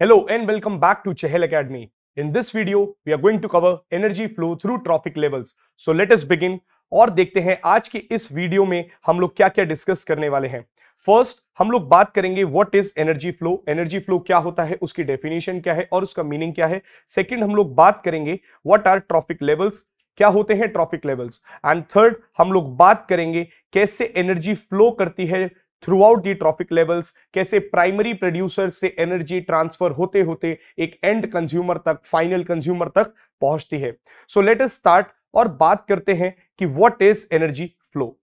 Hello and welcome back to Chehel Academy. In this video, we are going to cover energy flow through trophic levels. So let us begin और देखते हैं आज के इस video में हम लोग क्या क्या डिस्कस करने वाले हैं फर्स्ट हम लोग बात करेंगे what is energy flow energy flow क्या होता है उसकी डेफिनेशन क्या है और उसका मीनिंग क्या है सेकंड हम लोग बात करेंगे व्हाट आर ट्रॉफिक लेवल्स क्या होते हैं ट्रॉफिक लेवल्स एंड थर्ड हम लोग बात करेंगे कैसे एनर्जी फ्लो करती है throughout the trophic levels कैसे प्राइमरी प्रोड्यूसर से एनर्जी ट्रांसफर होते होते एक एंड कंज्यूमर तक फाइनल कंज्यूमर तक पहुंचती है सो लेट एस स्टार्ट और बात करते हैं कि वॉट इज एनर्जी फ्लो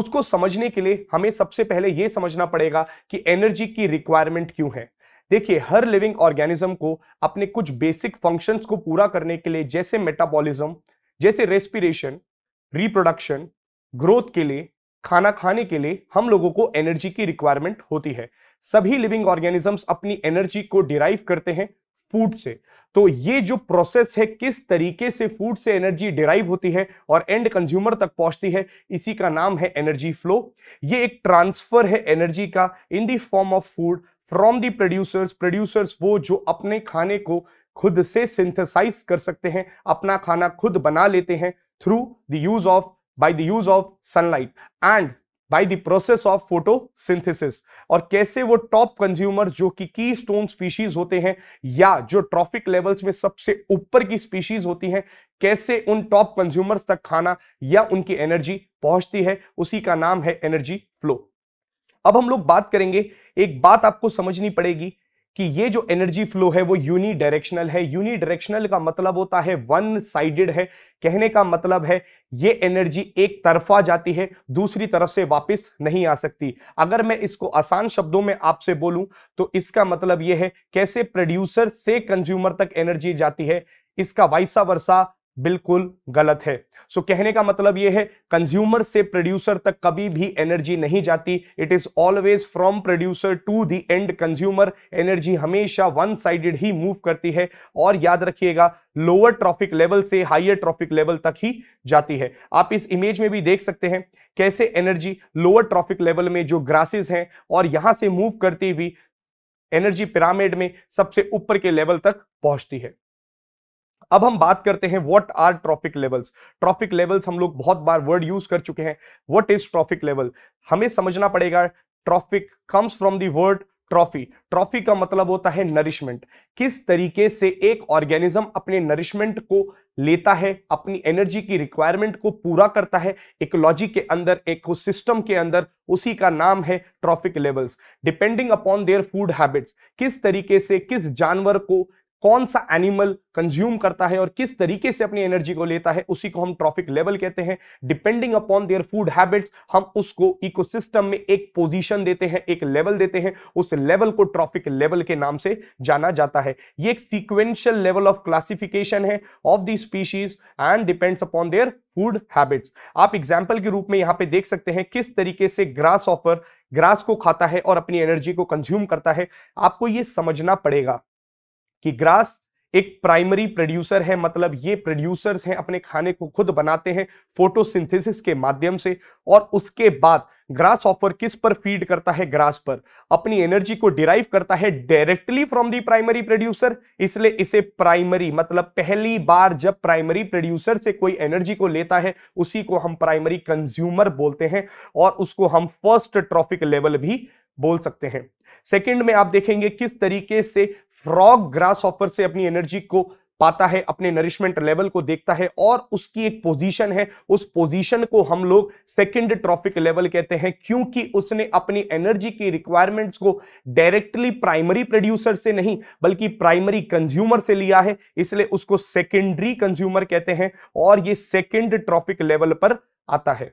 उसको समझने के लिए हमें सबसे पहले यह समझना पड़ेगा कि एनर्जी की रिक्वायरमेंट क्यों है देखिए हर लिविंग ऑर्गेनिज्म को अपने कुछ बेसिक फंक्शंस को पूरा करने के लिए जैसे मेटाबॉलिज्म जैसे रेस्पिरेशन रिप्रोडक्शन ग्रोथ के लिए खाना खाने के लिए हम लोगों को एनर्जी की रिक्वायरमेंट होती है सभी लिविंग ऑर्गेनिजम्स अपनी एनर्जी को डिराइव करते हैं फूड से तो ये जो प्रोसेस है किस तरीके से फूड से एनर्जी डिराइव होती है और एंड कंज्यूमर तक पहुंचती है इसी का नाम है एनर्जी फ्लो ये एक ट्रांसफर है एनर्जी का in the form of food from the producers producers वो जो अपने खाने को खुद से सिंथेसाइज कर सकते हैं अपना खाना खुद बना लेते हैं through the use of by the use of sunlight and by the process of photosynthesis और कैसे वो टॉप कंज्यूमर जो कि की स्टोन स्पीशीज होते हैं या जो ट्रॉफिक लेवल्स में सबसे ऊपर की स्पीशीज होती हैं कैसे उन टॉप कंज्यूमर्स तक खाना या उनकी एनर्जी पहुंचती है उसी का नाम है एनर्जी फ्लो अब हम लोग बात करेंगे एक बात आपको समझनी पड़ेगी कि ये जो एनर्जी फ्लो है वो यूनी डायरेक्शनल है यूनी डायरेक्शनल का मतलब होता है वन साइडेड है कहने का मतलब है ये एनर्जी एक तरफा जाती है दूसरी तरफ से वापस नहीं आ सकती अगर मैं इसको आसान शब्दों में आपसे बोलूं तो इसका मतलब ये है कैसे प्रोड्यूसर से कंज्यूमर तक एनर्जी जाती है इसका वाइसा वर्षा बिल्कुल गलत है सो so, कहने का मतलब यह है कंज्यूमर से प्रोड्यूसर तक कभी भी एनर्जी नहीं जाती it is always from producer to the end consumer energy हमेशा वन साइडेड ही मूव करती है और याद रखिएगा लोअर ट्रॉफिक लेवल से हायर ट्रॉफिक लेवल तक ही जाती है आप इस इमेज में भी देख सकते हैं कैसे एनर्जी लोअर ट्रॉफिक लेवल में जो ग्रासेस हैं और यहां से मूव करती हुई एनर्जी पिरामिड में सबसे ऊपर के लेवल तक पहुंचती है अब हम बात करते हैं what are trophic levels trophic levels हम लोग बहुत बार वर्ड यूज कर चुके हैं व्हाट इज ट्रॉफिक लेवल हमें समझना पड़ेगा trophic comes from the word trophy trophy का मतलब होता है नरिशमेंट किस तरीके से एक ऑर्गेनिज्म अपने नरिशमेंट को लेता है अपनी एनर्जी की रिक्वायरमेंट को पूरा करता है इकोलॉजी के अंदर इकोसिस्टम के अंदर उसी का नाम है trophic levels depending upon their food habits किस तरीके से किस जानवर को कौन सा एनिमल कंज्यूम करता है और किस तरीके से अपनी एनर्जी को लेता है उसी को हम ट्रॉफिक लेवल कहते हैं depending upon their food habits हम उसको इकोसिस्टम में एक पोजीशन देते हैं एक लेवल देते हैं उस लेवल को ट्रॉफिक लेवल के नाम से जाना जाता है ये एक सीक्वेंशियल लेवल ऑफ क्लासिफिकेशन है of the species and depends upon their food habits आप एग्जाम्पल के रूप में यहाँ पे देख सकते हैं किस तरीके से ग्रास ऑफर ग्रास को खाता है और अपनी एनर्जी को कंज्यूम करता है आपको ये समझना पड़ेगा कि ग्रास एक प्राइमरी प्रोड्यूसर है मतलब ये प्रोड्यूसर्स हैं अपने खाने को खुद बनाते हैं फोटोसिंथेसिस के माध्यम से और उसके बाद ग्रास ऑफर किस पर फीड करता है ग्रास पर अपनी एनर्जी को डिराइव करता है directly from the primary producer इसलिए इसे प्राइमरी मतलब पहली बार जब प्राइमरी प्रोड्यूसर से कोई एनर्जी को लेता है उसी को हम प्राइमरी कंज्यूमर बोलते हैं और उसको हम फर्स्ट ट्रॉफिक लेवल भी बोल सकते हैं सेकेंड में आप देखेंगे किस तरीके से फ्रॉग ग्रास ऑफर से अपनी एनर्जी को पाता है अपने नरिशमेंट लेवल को देखता है और उसकी एक पोजीशन है उस पोजीशन को हम लोग सेकंड ट्रॉफिक लेवल कहते हैं क्योंकि उसने अपनी एनर्जी की रिक्वायरमेंट्स को डायरेक्टली प्राइमरी प्रोड्यूसर से नहीं बल्कि प्राइमरी कंज्यूमर से लिया है इसलिए उसको सेकेंडरी कंज्यूमर कहते हैं और ये सेकेंड ट्रॉफिक लेवल पर आता है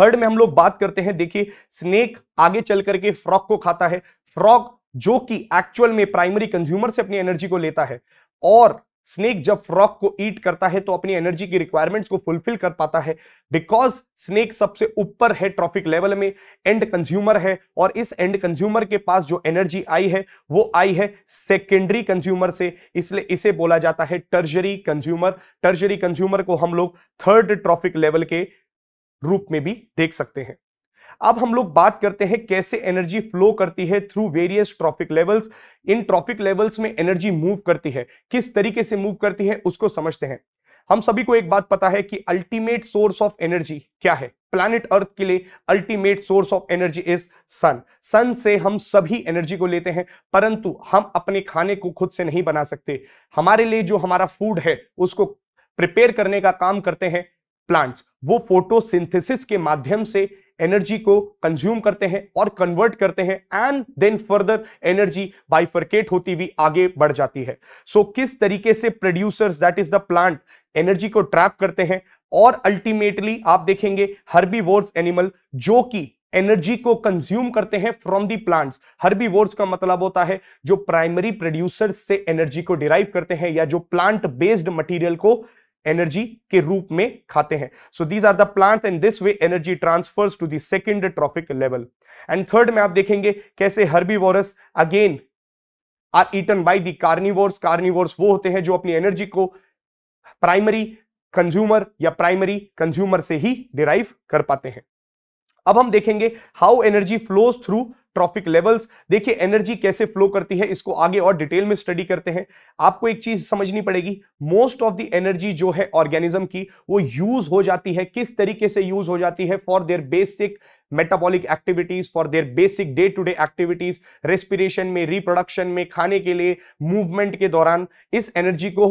थर्ड में हम लोग बात करते हैं देखिए स्नेक आगे चल करके फ्रॉक को खाता है फ्रॉक जो कि एक्चुअल में प्राइमरी कंज्यूमर से अपनी एनर्जी को लेता है और स्नेक जब फ्रॉक को ईट करता है तो अपनी एनर्जी की रिक्वायरमेंट्स को फुलफिल कर पाता है बिकॉज स्नेक सबसे ऊपर है ट्रॉफिक लेवल में एंड कंज्यूमर है और इस एंड कंज्यूमर के पास जो एनर्जी आई है वो आई है सेकेंडरी कंज्यूमर से इसलिए इसे बोला जाता है टर्जरी कंज्यूमर टर्जरी कंज्यूमर को हम लोग थर्ड ट्रॉफिक लेवल के रूप में भी देख सकते हैं अब हम लोग बात करते हैं कैसे एनर्जी फ्लो करती है थ्रू वेरियस ट्रॉफिक लेवल्स इन ट्रॉफिक लेवल्स में एनर्जी मूव करती है किस तरीके से मूव करती है उसको समझते हैं हम सभी को एक बात पता है कि अल्टीमेट सोर्स ऑफ एनर्जी क्या है प्लानिट अर्थ के लिए ultimate source of energy is sun sun से हम सभी एनर्जी को लेते हैं परंतु हम अपने खाने को खुद से नहीं बना सकते हमारे लिए जो हमारा फूड है उसको प्रिपेयर करने का काम करते हैं प्लांट्स वो फोटोसिंथेसिस के माध्यम से एनर्जी को कंज्यूम करते हैं और कन्वर्ट करते हैं and then further energy bifurcate होती हुई आगे बढ़ जाती है सो so, किस तरीके से producers that is the plant energy को ट्रैप करते हैं और अल्टीमेटली आप देखेंगे हर्बीवोर्स एनिमल जो कि एनर्जी को कंज्यूम करते हैं फ्रॉम दी प्लांट्स हर्बीवोर्स का मतलब होता है जो प्राइमरी प्रोड्यूसर्स से एनर्जी को डिराइव करते हैं या जो प्लांट बेस्ड मटेरियल को एनर्जी के रूप में खाते हैं so these are the plants and this way energy transfers to the second trophic level and third में आप देखेंगे कैसे herbivores again are eaten by the carnivores carnivores वो होते हैं जो अपनी एनर्जी को प्राइमरी कंज्यूमर या प्राइमरी कंज्यूमर से ही डिराइव कर पाते हैं अब हम देखेंगे how energy flows through trophic levels देखिए एनर्जी कैसे फ्लो करती है इसको आगे और डिटेल में स्टडी करते हैं आपको एक चीज समझनी पड़ेगी मोस्ट ऑफ द एनर्जी जो है ऑर्गेनिज्म की वो यूज हो जाती है किस तरीके से यूज हो जाती है for their basic metabolic activities for their basic day to day activities respiration में रिप्रोडक्शन में खाने के लिए मूवमेंट के दौरान इस एनर्जी को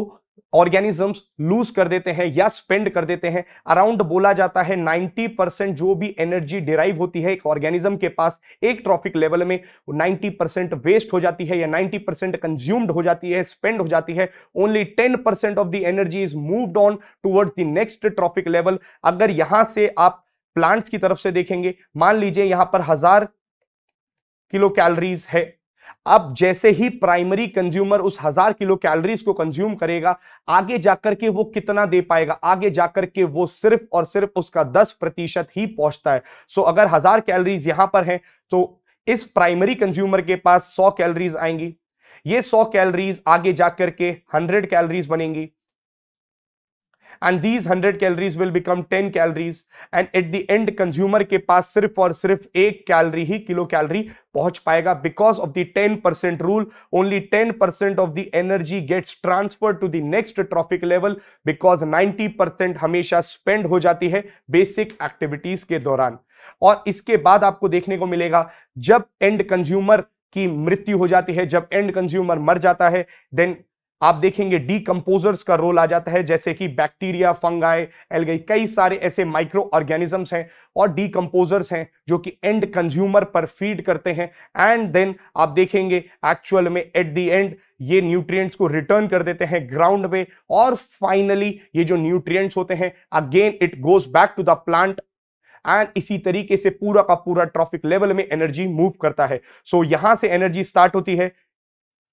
ऑर्गेनिजम्स लूज कर देते हैं या स्पेंड कर देते हैं अराउंड बोला जाता है 90 परसेंट जो भी एनर्जी डिराइव होती है एक ऑर्गेनिज्म के पास एक ट्रॉफिक लेवल में 90 परसेंट वेस्ट हो जाती है या 90 परसेंट कंज्यूम्ड हो जाती है स्पेंड हो जाती है only 10 percent of the energy is moved on towards the next trophic level अगर यहां से आप प्लांट्स की तरफ से देखेंगे मान लीजिए यहां पर हजार किलो कैलरीज है अब जैसे ही प्राइमरी कंज्यूमर उस हजार किलो कैलोरीज को कंज्यूम करेगा आगे जाकर के वो कितना दे पाएगा आगे जाकर के वो सिर्फ और सिर्फ उसका दस प्रतिशत ही पहुंचता है सो so, अगर हजार कैलोरीज यहां पर है तो इस प्राइमरी कंज्यूमर के पास सौ कैलोरीज आएंगी ये सौ कैलोरीज आगे जाकर के हंड्रेड कैलोरीज बनेंगी and these hundred calories will become ten calories and at the end consumer के पास सिर्फ और सिर्फ एक कैलरी ही किलो कैलरी पहुंच पाएगा because of the ten percent rule only ten percent of the energy gets transfer to the next trophic level because ninety percent हमेशा spend हो जाती है बेसिक एक्टिविटीज के दौरान और इसके बाद आपको देखने को मिलेगा जब एंड कंज्यूमर की मृत्यु हो जाती है जब एंड कंज्यूमर मर जाता है देन आप देखेंगे डीकम्पोजर्स का रोल आ जाता है जैसे कि बैक्टीरिया फंगाई एलगाई कई सारे ऐसे माइक्रो ऑर्गेनिजम्स हैं और डीकम्पोजर्स हैं जो कि एंड कंज्यूमर पर फीड करते हैं एंड देन आप देखेंगे एक्चुअल में एट दी एंड ये न्यूट्रिएंट्स को रिटर्न कर देते हैं ग्राउंड में और फाइनली ये जो न्यूट्रिय होते हैं again it goes back to the plant and इसी तरीके से पूरा का पूरा ट्रॉफिक लेवल में एनर्जी मूव करता है सो so, यहां से एनर्जी स्टार्ट होती है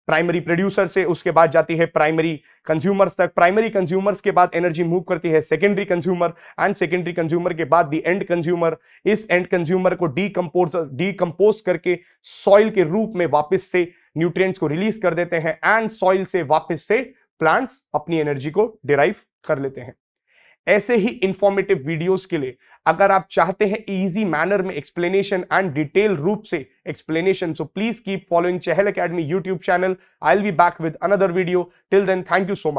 प्राइमरी प्रोड्यूसर से उसके बाद जाती है प्राइमरी कंज्यूमर्स तक प्राइमरी कंज्यूमर्स के बाद एनर्जी मूव करती है secondary consumer and secondary consumer के बाद दी एंड कंज्यूमर इस एंड कंज्यूमर को डीकम्पोज डीकम्पोज करके सॉइल के रूप में वापस से न्यूट्रिएंट्स को रिलीज कर देते हैं एंड सॉइल से वापस से प्लांट्स अपनी एनर्जी को डिराइव कर लेते हैं ऐसे ही इंफॉर्मेटिव वीडियोस के लिए अगर आप चाहते हैं इजी मैनर में एक्सप्लेनेशन एंड डिटेल रूप से explanation so please keep following Chahal academy YouTube channel I will be back with another video till then thank you so much